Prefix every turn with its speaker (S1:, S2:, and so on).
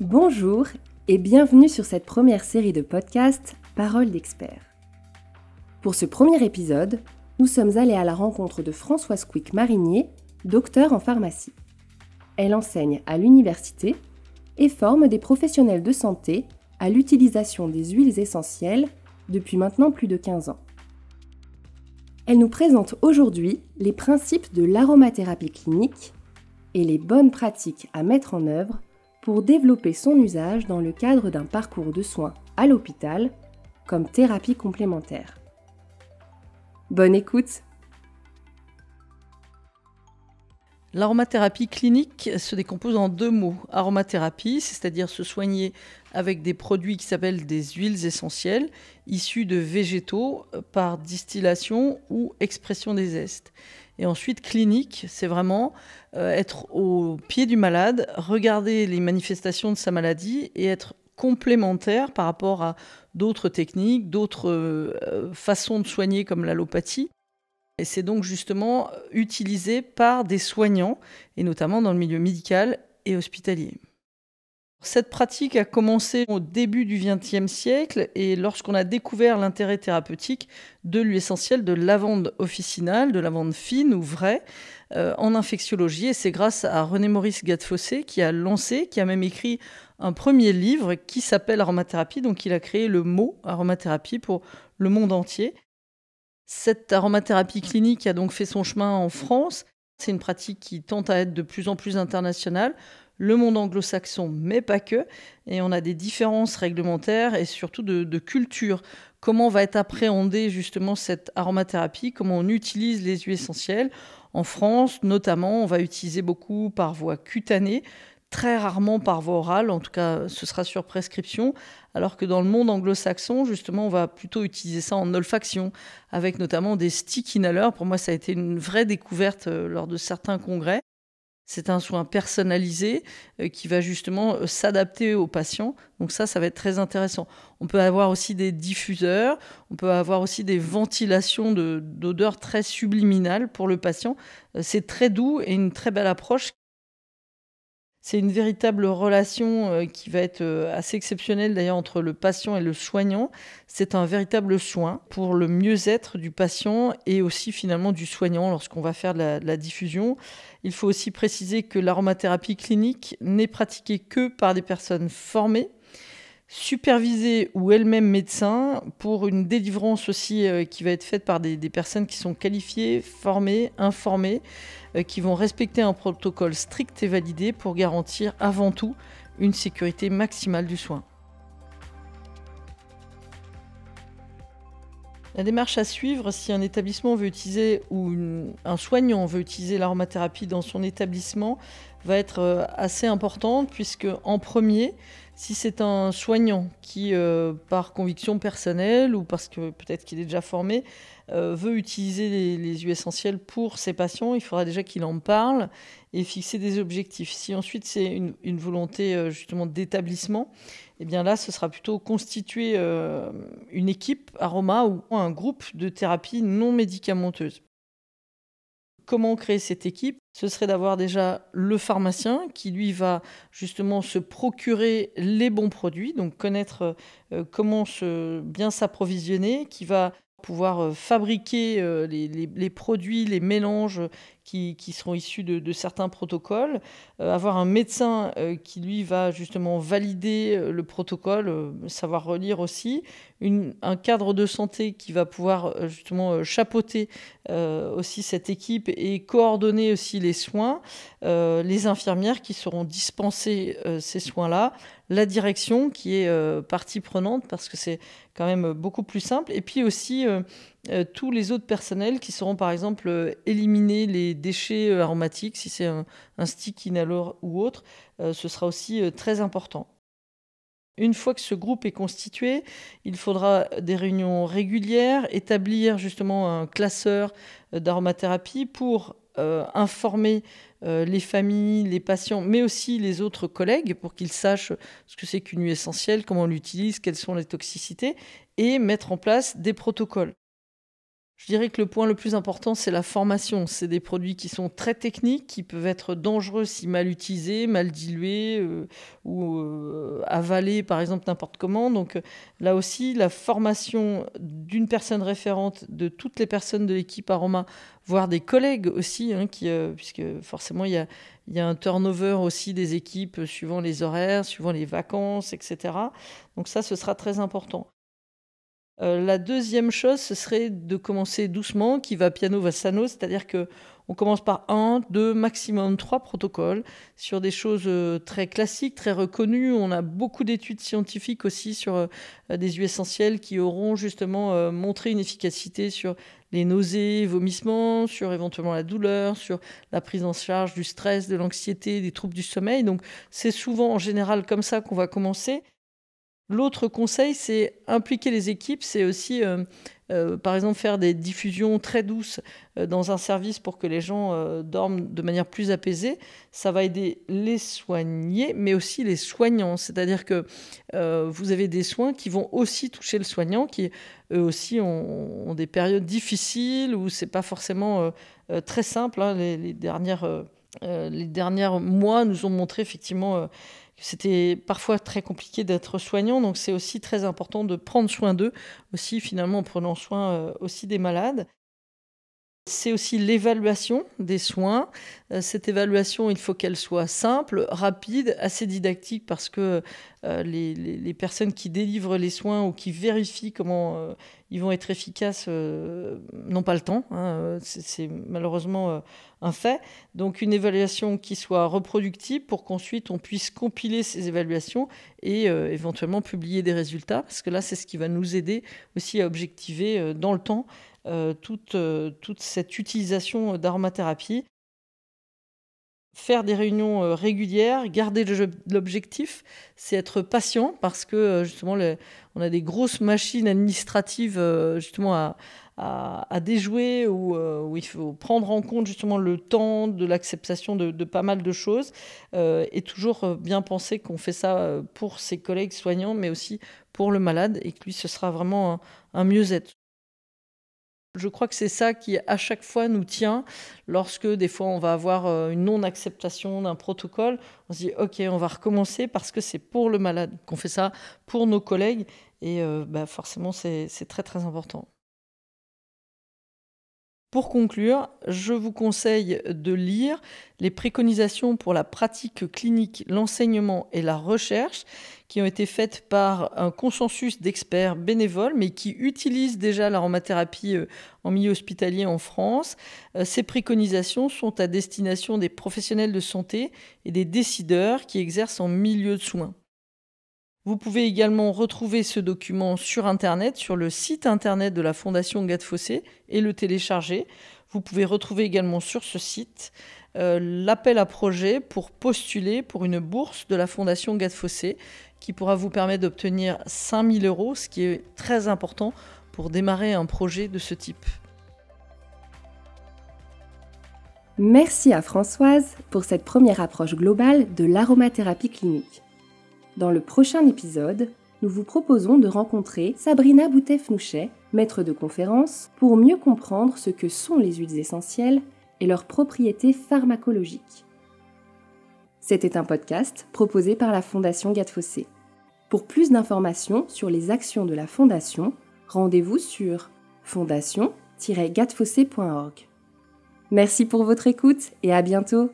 S1: Bonjour et bienvenue sur cette première série de podcasts Parole d'experts. Pour ce premier épisode, nous sommes allés à la rencontre de Françoise Quick Marinier, docteur en pharmacie. Elle enseigne à l'université et forme des professionnels de santé à l'utilisation des huiles essentielles depuis maintenant plus de 15 ans. Elle nous présente aujourd'hui les principes de l'aromathérapie clinique et les bonnes pratiques à mettre en œuvre pour développer son usage dans le cadre d'un parcours de soins à l'hôpital comme thérapie complémentaire.
S2: Bonne écoute L'aromathérapie clinique se décompose en deux mots. Aromathérapie, c'est-à-dire se soigner avec des produits qui s'appellent des huiles essentielles, issues de végétaux par distillation ou expression des zestes. Et ensuite, clinique, c'est vraiment euh, être au pied du malade, regarder les manifestations de sa maladie et être complémentaire par rapport à d'autres techniques, d'autres euh, façons de soigner comme l'allopathie. Et c'est donc justement utilisé par des soignants, et notamment dans le milieu médical et hospitalier. Cette pratique a commencé au début du XXe siècle et lorsqu'on a découvert l'intérêt thérapeutique de l'huile essentielle de lavande officinale, de lavande fine ou vraie, euh, en infectiologie. Et c'est grâce à René-Maurice Gadefossé qui a lancé, qui a même écrit un premier livre qui s'appelle Aromathérapie. Donc il a créé le mot aromathérapie pour le monde entier. Cette aromathérapie clinique a donc fait son chemin en France. C'est une pratique qui tente à être de plus en plus internationale le monde anglo-saxon, mais pas que. Et on a des différences réglementaires et surtout de, culture. Comment va être appréhendée justement cette aromathérapie Comment on utilise les huiles essentielles En France, notamment, on va utiliser beaucoup par voie cutanée, très rarement par voie orale, en tout cas ce sera sur prescription, alors que dans le monde anglo-saxon, justement, on va plutôt utiliser ça en olfaction, avec notamment des stick inhalers. Pour moi, ça a été une vraie découverte euh, lors de certains congrès. C'est un soin personnalisé euh, qui va justement euh, s'adapter aux patients. Donc ça, ça va être très intéressant. On peut avoir aussi des diffuseurs, on peut avoir aussi des ventilations d'odeurs très subliminales pour le patient. Euh, c'est très doux et une très belle approche c'est une véritable relation euh, qui va être euh, assez exceptionnelle d'ailleurs entre le patient et le soignant. C'est un véritable soin pour le mieux-être du patient et aussi finalement du soignant lorsqu'on va faire la, diffusion. Il faut aussi préciser que l'aromathérapie clinique n'est pratiquée que par des personnes formées supervisée ou elle-même médecin pour une délivrance aussi euh, qui va être faite par des, personnes qui sont qualifiées, formées, informées, euh, qui vont respecter un protocole strict et validé pour garantir avant tout une sécurité maximale du soin. La démarche à suivre si un établissement veut utiliser ou un soignant veut utiliser l'aromathérapie dans son établissement, va être euh, assez importante puisque en premier, si c'est un soignant qui, euh, par conviction personnelle ou parce que peut-être qu'il est déjà formé, euh, veut utiliser les, yeux essentiels pour ses patients, il faudra déjà qu'il en parle et fixer des objectifs. Si ensuite c'est une, volonté justement d'établissement, eh bien là, ce sera plutôt constituer une équipe aroma ou un groupe de thérapie non médicamenteuse comment créer cette équipe Ce serait d'avoir déjà le pharmacien qui lui va justement se procurer les bons produits, donc connaître euh, euh, comment se bien s'approvisionner, qui va pouvoir euh, fabriquer euh, les, produits, les mélanges qui, seront issus de, certains protocoles, euh, avoir un médecin qui lui va justement valider le protocole, savoir relire aussi, un cadre de santé qui va pouvoir justement chapeauter aussi cette équipe et coordonner aussi les soins, les infirmières qui seront dispensées ces soins-là, la direction qui est euh, partie prenante parce que c'est quand même beaucoup plus simple. Et puis aussi euh, euh, tous les autres personnels qui seront par exemple éliminer les déchets aromatiques, si c'est un, stick inhalore ou autre, ce sera aussi très important. Une fois que ce groupe est constitué, il faudra des réunions régulières, établir justement un classeur d'aromathérapie pour euh, informer euh, les familles, les patients, mais aussi les autres collègues pour qu'ils sachent ce que c'est qu'une huile essentielle, comment on l'utilise, quelles sont les toxicités, et mettre en place des protocoles. Je dirais que le point le plus important, c'est la formation. C'est des produits qui sont très techniques, qui peuvent être dangereux si mal utilisés, mal dilués euh, ou euh, avalés, par exemple, n'importe comment. Donc euh, là aussi, la formation d'une personne référente, de toutes les personnes de l'équipe Aroma, voire des collègues aussi, hein, qui, puisque forcément, il y a un turnover aussi des équipes suivant les horaires, suivant les vacances, etc. Donc ça, ce sera très important. Euh, la deuxième chose, ce serait de commencer doucement, qui va piano va sano, c'est-à-dire que on commence par un, deux, maximum trois protocoles sur des choses euh, très classiques, très reconnues. On a beaucoup d'études scientifiques aussi sur euh, des huiles essentielles qui auront justement montré une efficacité sur les nausées, vomissements, sur éventuellement la douleur, sur la prise en charge du stress, de l'anxiété, des troubles du sommeil. Donc c'est souvent en général comme ça qu'on va commencer. L'autre conseil, c'est impliquer les équipes, c'est aussi, euh, euh, par exemple, faire des diffusions très douces euh, dans un service pour que les gens dorment de manière plus apaisée. Ça va aider les soignés, mais aussi les soignants. C'est-à-dire que vous avez des soins qui vont aussi toucher le soignant, qui eux aussi ont, des périodes difficiles où c'est pas forcément très simple. Hein, les, les, dernières euh, les derniers mois nous ont montré effectivement euh, que c'était parfois très compliqué d'être soignant, donc c'est aussi très important de prendre soin d'eux, aussi finalement en prenant soin euh, aussi des malades. C'est aussi l'évaluation des soins. Euh, cette évaluation, il faut qu'elle soit simple, rapide, assez didactique parce que euh, les, personnes qui délivrent les soins ou qui vérifient comment euh, ils vont être efficaces n'ont pas le temps. Hein, c'est malheureusement un fait. Donc une évaluation qui soit reproductible pour qu'ensuite on puisse compiler ces évaluations et éventuellement publier des résultats parce que là, c'est ce qui va nous aider aussi à objectiver dans le temps euh, euh, toute, cette utilisation d'aromathérapie. Faire des réunions euh, régulières, garder l'objectif, c'est être patient parce que justement on a des grosses machines administratives justement à, déjouer où, il faut prendre en compte justement le temps de l'acceptation de, pas mal de choses et toujours bien penser qu'on fait ça pour ses collègues soignants mais aussi pour le malade et que lui ce sera vraiment un mieux-être. Je crois que c'est ça qui, à chaque fois, nous tient lorsque, des fois, on va avoir euh, une non-acceptation d'un protocole. On se dit, OK, on va recommencer parce que c'est pour le malade qu'on fait ça, pour nos collègues. Et euh, bah, forcément, c'est très, très important. Pour conclure, je vous conseille de lire les préconisations pour la pratique clinique, l'enseignement et la recherche qui ont été faites par un consensus d'experts bénévoles, mais qui utilisent déjà l'aromathérapie euh, en milieu hospitalier en France. Euh, ces préconisations sont à destination des professionnels de santé et des décideurs qui exercent en milieu de soins. Vous pouvez également retrouver ce document sur Internet, sur le site Internet de la Fondation Gat-Fossé et le télécharger. Vous pouvez retrouver également sur ce site euh, l'appel à projet pour postuler pour une bourse de la Fondation Gat-Fossé qui pourra vous permettre d'obtenir 5000 euros, ce qui est très important pour démarrer un projet de ce type.
S1: Merci à Françoise pour cette première approche globale de l'aromathérapie clinique. Dans le prochain épisode, nous vous proposons de rencontrer Sabrina Boutefnouchet, maître de conférence, pour mieux comprendre ce que sont les huiles essentielles et leurs propriétés pharmacologiques. C'était un podcast proposé par la Fondation Gattefossé. Pour plus d'informations sur les actions de la Fondation, rendez-vous sur fondation-gattefossé.org. Merci pour votre écoute et à bientôt